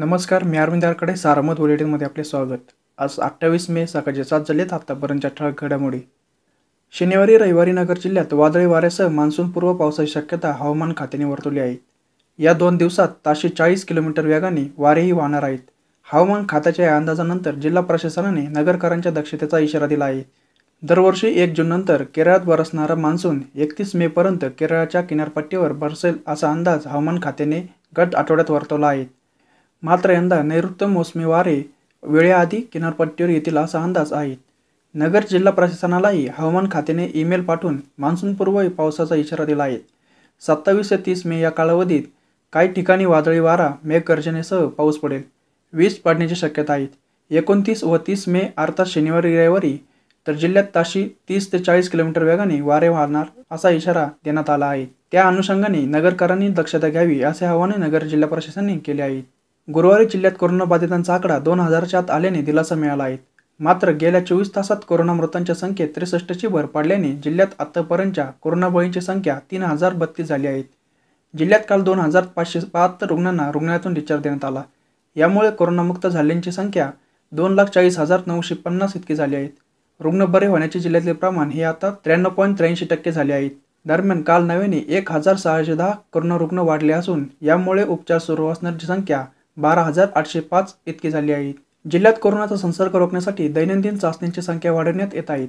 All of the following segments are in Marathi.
नमस्कार मी अरविंदारकडे सारमत बुलेटिनमध्ये आपले स्वागत आज अठ्ठावीस मे सकाळचे सात झालेत आत्तापर्यंतच्या ठळक घडामोडी शनिवारी रविवारी नगर जिल्ह्यात वादळी वाऱ्यासह मान्सूनपूर्व पावसाची शक्यता हवामान खात्याने वर्तवली आहे या दोन दिवसात ताशे चाळीस किलोमीटर वेगाने वारेही वाहणार आहेत हवामान खात्याच्या या अंदाजानंतर जिल्हा प्रशासनाने नगरकरांच्या दक्षतेचा इशारा दिला आहे दरवर्षी एक जूननंतर केरळात बरसणारा मान्सून एकतीस मेपर्यंत केरळाच्या किनारपट्टीवर बरसेल असा अंदाज हवामान खात्याने गट आठवड्यात वर्तवला आहे मात्र यंदा नैऋत्य मोसमी वारे वेळेआधी किनारपट्टीवर येतील असा अंदाज आहे नगर जिल्हा प्रशासनालाही हवामान खात्याने ईमेल पाठवून मान्सूनपूर्व पावसाचा इशारा दिला आहे सत्तावीस ते तीस मे या कालावधीत काही ठिकाणी वादळी वारा मेघगर्जनेसह पाऊस पडेल वीज पडण्याची शक्यता आहे एकोणतीस व तीस मे अर्थात शनिवारी रविवारी तर जिल्ह्यात ताशी तीस ते चाळीस किलोमीटर वेगाने वारे वाहणार असा इशारा देण्यात आला आहे त्या अनुषंगाने नगरकरांनी दक्षता घ्यावी असे आवाहन नगर जिल्हा प्रशासनाने केले आहे गुरुवारी जिल्ह्यात कोरोनाबाधितांचा आकडा दोन हजारच्या आत आल्याने दिलासा मिळाला आहे मात्र गेल्या चोवीस तासात कोरोना मृतांच्या संख्येत त्रेसष्टची भर पडल्याने जिल्ह्यात आतापर्यंतच्या कोरोनाबळींची संख्या तीन हजार बत्तीस झाली आहेत जिल्ह्यात काल दोन हजार पाचशे बहात्तर रुग्णांना रुग्णालयातून डिस्चार्ज देण्यात आला यामुळे कोरोनामुक्त झाल्यांची संख्या दोन लाख चाळीस हजार नऊशे पन्नास इतकी झाली आहेत रुग्ण बरे होण्याचे जिल्ह्यातले प्रमाण हे आता त्र्याण्णव पॉईंट त्र्याऐंशी टक्के झाले आहेत दरम्यान काल नव्याने एक हजार सहाशे दहा कोरोना रुग्ण वाढले असून यामुळे उपचार सुरू असणारी संख्या बारा हजार आठशे पाच इतकी झाली आहे जिल्ह्यात कोरोनाचा संसर्ग रोखण्यासाठी दैनंदिन चाचण्यांची संख्या वाढवण्यात येत आहेत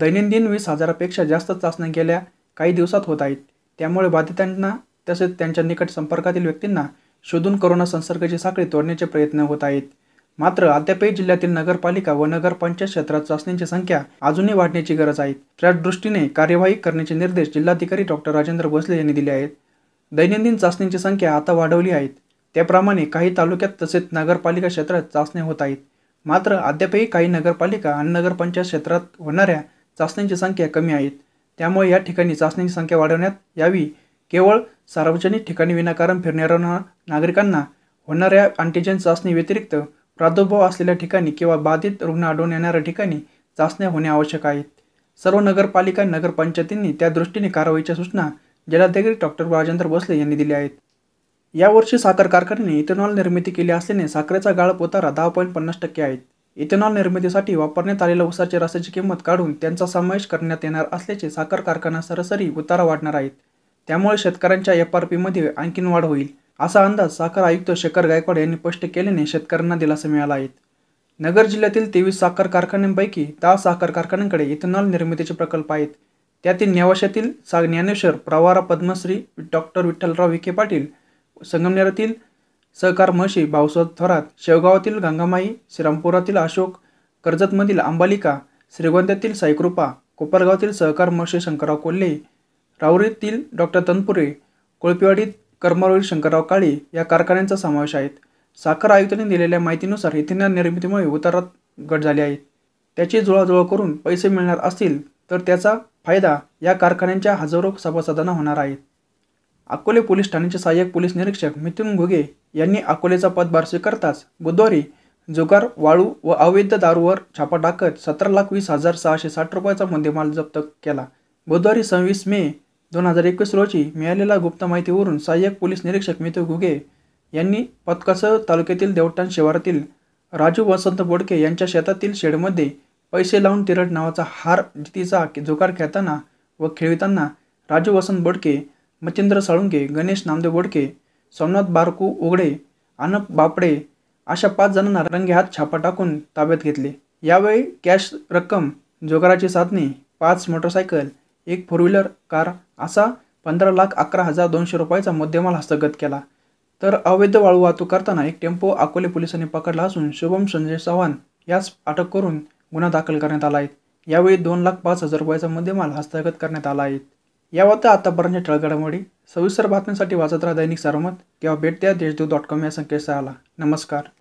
दैनंदिन वीस हजारापेक्षा जास्त चाचण्या गेल्या काही दिवसात होत आहेत त्यामुळे बाधितांना तसेच त्यांच्या निकट संपर्कातील व्यक्तींना शोधून कोरोना संसर्गाची साखळी तोडण्याचे प्रयत्न होत आहेत मात्र अद्यापही जिल्ह्यातील नगरपालिका व नगरपंचायत क्षेत्रात चाचण्यांची संख्या अजूनही वाढण्याची गरज आहे त्या दृष्टीने कार्यवाही करण्याचे निर्देश जिल्हाधिकारी डॉक्टर राजेंद्र भोसले यांनी दिले आहेत दैनंदिन चाचण्यांची संख्या आता वाढवली आहेत त्याप्रमाणे काही तालुक्यात तसेच नगरपालिका क्षेत्रात चाचण्या होत आहेत मात्र अद्यापही काही नगरपालिका आणि नगरपंचायत क्षेत्रात होणाऱ्या चाचण्यांची संख्या कमी आहेत त्यामुळे या ठिकाणी चाचण्यांची संख्या वाढवण्यात यावी केवळ सार्वजनिक ठिकाणी विनाकारण फिरणाऱ्या नागरिकांना होणाऱ्या अँटीजेन चाचणी व्यतिरिक्त प्रादुर्भाव असलेल्या ठिकाणी किंवा बाधित रुग्ण आढळून येणाऱ्या ठिकाणी चाचण्या होणे आवश्यक आहेत सर्व नगरपालिका नगरपंचायतींनी त्या दृष्टीने कारवाईच्या सूचना जिल्हाधिकारी डॉक्टर राजेंद्र भोसले यांनी दिल्या आहेत यावर्षी साखर कारखान्याने इथेनॉल निर्मिती केली असल्याने साखरेचा गाळप उतारा दहा पॉईंट पन्नास टक्के आहेत इथेनॉल निर्मितीसाठी वापरण्यात आलेल्या उसाच्या रसाची किंमत काढून त्यांचा समावेश करण्यात येणार असल्याचे साखर कारखाना सरासरी उतारा वाढणार आहेत त्यामुळे शेतकऱ्यांच्या एफ आर पीमध्ये आणखीन वाढ होईल असा अंदाज साखर आयुक्त शेखर गायकवाड यांनी स्पष्ट केल्याने शेतकऱ्यांना दिलासा मिळाला आहे नगर जिल्ह्यातील तेवीस साखर कारखान्यांपैकी दहा साखर कारखान्यांकडे इथेनॉल निर्मितीचे प्रकल्प आहेत त्यातील नेवाशातील सा ज्ञानेश्वर प्रवारा पद्मश्री डॉक्टर विठ्ठलराव विखे पाटील संगमनेरातील सहकार म्हशी भाऊसाहेब थोरात शेवगावातील गंगामाई श्रीरामपुरातील अशोक कर्जतमधील अंबालिका श्रीगोंद्यातील साईकृपा कोपरगावातील सहकार म्हशी शंकरराव कोल्हे राऊरीतील डॉक्टर तनपुरे कोळपीवाडीत कर्मरोळी शंकरराव काळे या कारखान्यांचा समावेश आहे साखर आयुक्तांनी दिलेल्या माहितीनुसार इथेनॉल निर्मितीमुळे उतारात घट झाली आहे त्याची जुळाजुळा करून पैसे मिळणार असतील तर त्याचा फायदा या कारखान्यांच्या हजारो सभासदांना होणार आहेत अकोले पोलीस ठाण्याचे सहाय्यक पोलीस निरीक्षक मिथुन घुगे यांनी अकोलेचा पदभार स्वीकारताच बुधवारी जुगार वाळू व अवैध दारूवर छापा टाकत सतरा लाख वीस हजार सहाशे साठ रुपयाचा मुद्देमाल जप्त केला बुधवारी सव्वीस मे दोन हजार एकवीस रोजी मिळालेल्या गुप्त माहितीवरून सहाय्यक पोलीस निरीक्षक मिथू घुगे यांनी पथकासह तालुक्यातील देवटाण शिवारातील राजू वसंत बोडके यांच्या शेतातील शेडमध्ये पैसे लावून तिरट नावाचा हार जितीचा जुगार खेळताना व खेळविताना राजू वसंत बोडके मच्छिंद्र साळुंके गणेश नामदेव वडके सोमनाथ बारकू उघडे अनप बापडे अशा पाच जणांना हात छापा टाकून ताब्यात घेतले यावेळी कॅश रक्कम जोगाराची साधने पाच मोटरसायकल एक फोर व्हीलर कार असा पंधरा लाख अकरा हजार दोनशे रुपयाचा मुद्देमाल हस्तगत केला तर अवैध वाळू वाहतूक करताना एक टेम्पो अकोले पोलिसांनी पकडला असून शुभम संजय चव्हाण यास अटक करून गुन्हा दाखल करण्यात आला आहे यावेळी दोन लाख पाच हजार रुपयाचा मुद्देमाल हस्तगत करण्यात आला आहे या होत्या आतापर्यंतच्या ठळगडामोडी सविस्तर बातम्यांसाठी वाचत राहा दैनिक सारमत किंवा भेट द्या देशदेव डॉट कॉम या संकेतस्थळाला नमस्कार